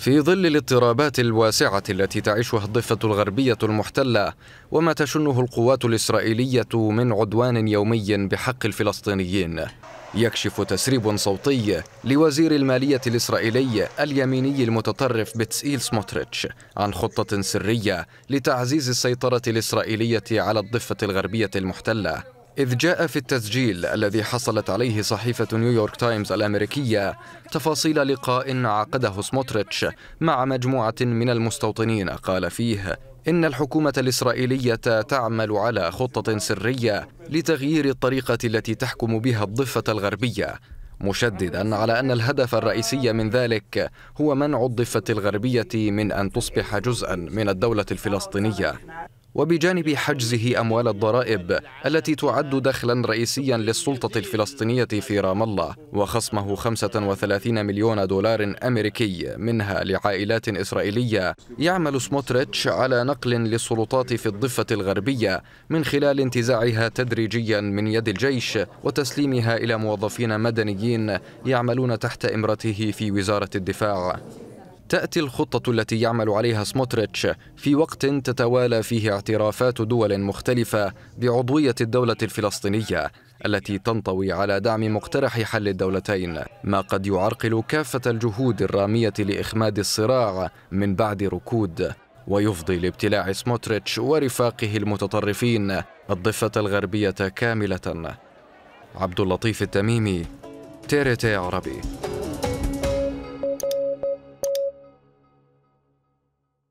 في ظل الاضطرابات الواسعة التي تعيشها الضفة الغربية المحتلة وما تشنه القوات الإسرائيلية من عدوان يومي بحق الفلسطينيين يكشف تسريب صوتي لوزير المالية الإسرائيلي اليميني المتطرف بتسئيل سموتريتش عن خطة سرية لتعزيز السيطرة الإسرائيلية على الضفة الغربية المحتلة إذ جاء في التسجيل الذي حصلت عليه صحيفة نيويورك تايمز الأمريكية تفاصيل لقاء عقده سموتريتش مع مجموعة من المستوطنين قال فيه إن الحكومة الإسرائيلية تعمل على خطة سرية لتغيير الطريقة التي تحكم بها الضفة الغربية مشددا على أن الهدف الرئيسي من ذلك هو منع الضفة الغربية من أن تصبح جزءا من الدولة الفلسطينية وبجانب حجزه أموال الضرائب التي تعد دخلا رئيسيا للسلطة الفلسطينية في رام الله وخصمه 35 مليون دولار أمريكي منها لعائلات إسرائيلية يعمل سموتريتش على نقل للسلطات في الضفة الغربية من خلال انتزاعها تدريجيا من يد الجيش وتسليمها إلى موظفين مدنيين يعملون تحت إمرته في وزارة الدفاع تأتي الخطة التي يعمل عليها سموتريتش في وقت تتوالى فيه اعترافات دول مختلفة بعضوية الدولة الفلسطينية التي تنطوي على دعم مقترح حل الدولتين ما قد يعرقل كافة الجهود الرامية لإخماد الصراع من بعد ركود ويفضي لابتلاع سموتريتش ورفاقه المتطرفين الضفة الغربية كاملة عبد اللطيف التميمي تيريتي عربي